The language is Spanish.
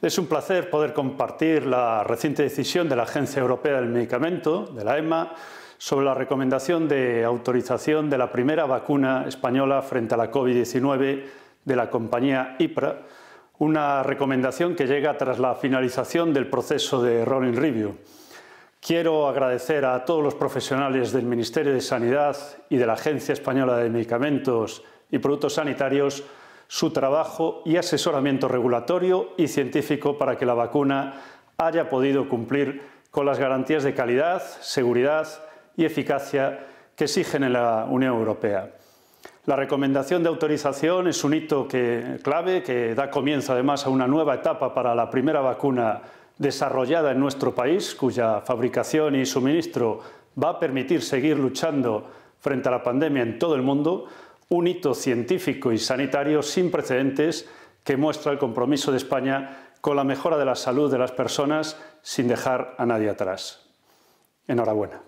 Es un placer poder compartir la reciente decisión de la Agencia Europea del Medicamento, de la EMA, sobre la recomendación de autorización de la primera vacuna española frente a la COVID-19 de la compañía IPRA, una recomendación que llega tras la finalización del proceso de Rolling Review. Quiero agradecer a todos los profesionales del Ministerio de Sanidad y de la Agencia Española de Medicamentos y Productos Sanitarios su trabajo y asesoramiento regulatorio y científico para que la vacuna haya podido cumplir con las garantías de calidad, seguridad y eficacia que exigen en la Unión Europea. La recomendación de autorización es un hito clave que da comienzo además a una nueva etapa para la primera vacuna desarrollada en nuestro país, cuya fabricación y suministro va a permitir seguir luchando frente a la pandemia en todo el mundo, un hito científico y sanitario sin precedentes que muestra el compromiso de España con la mejora de la salud de las personas sin dejar a nadie atrás. Enhorabuena.